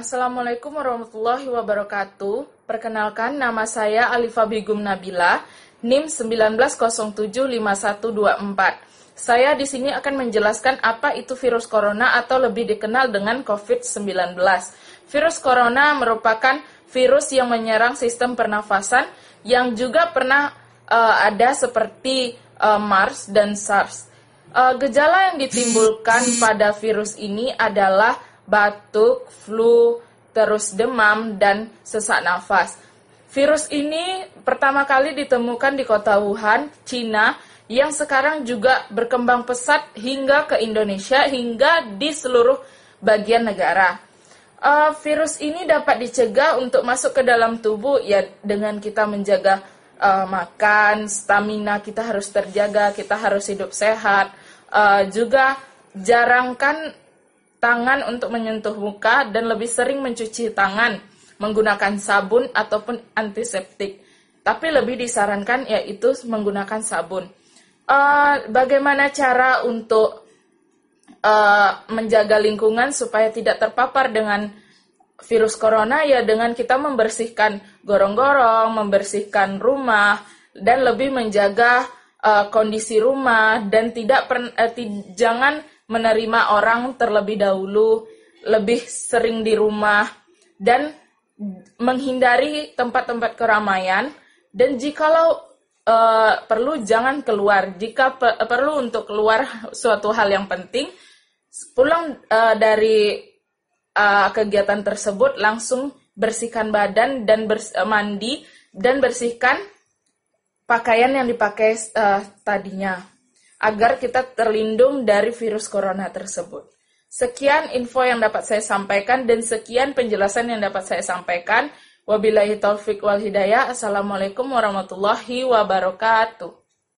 Assalamualaikum warahmatullahi wabarakatuh. Perkenalkan nama saya Alifa Bigum Nabila, NIM 19075124. Saya di sini akan menjelaskan apa itu virus corona atau lebih dikenal dengan COVID-19. Virus corona merupakan virus yang menyerang sistem pernafasan yang juga pernah uh, ada seperti uh, MARS dan SARS. Uh, gejala yang ditimbulkan pada virus ini adalah batuk, flu, terus demam, dan sesak nafas. Virus ini pertama kali ditemukan di kota Wuhan, Cina, yang sekarang juga berkembang pesat hingga ke Indonesia, hingga di seluruh bagian negara. Uh, virus ini dapat dicegah untuk masuk ke dalam tubuh ya dengan kita menjaga uh, makan, stamina kita harus terjaga, kita harus hidup sehat, uh, juga jarangkan tangan untuk menyentuh muka dan lebih sering mencuci tangan menggunakan sabun ataupun antiseptik. Tapi lebih disarankan yaitu menggunakan sabun. Uh, bagaimana cara untuk uh, menjaga lingkungan supaya tidak terpapar dengan virus corona ya dengan kita membersihkan gorong-gorong, membersihkan rumah dan lebih menjaga uh, kondisi rumah dan tidak per, uh, jangan menerima orang terlebih dahulu, lebih sering di rumah, dan menghindari tempat-tempat keramaian. Dan jikalau uh, perlu jangan keluar. Jika pe perlu untuk keluar suatu hal yang penting, pulang uh, dari uh, kegiatan tersebut langsung bersihkan badan dan bers mandi dan bersihkan pakaian yang dipakai uh, tadinya agar kita terlindung dari virus corona tersebut. Sekian info yang dapat saya sampaikan dan sekian penjelasan yang dapat saya sampaikan. Wabillahi taufik wal hidayah. Assalamualaikum warahmatullahi wabarakatuh.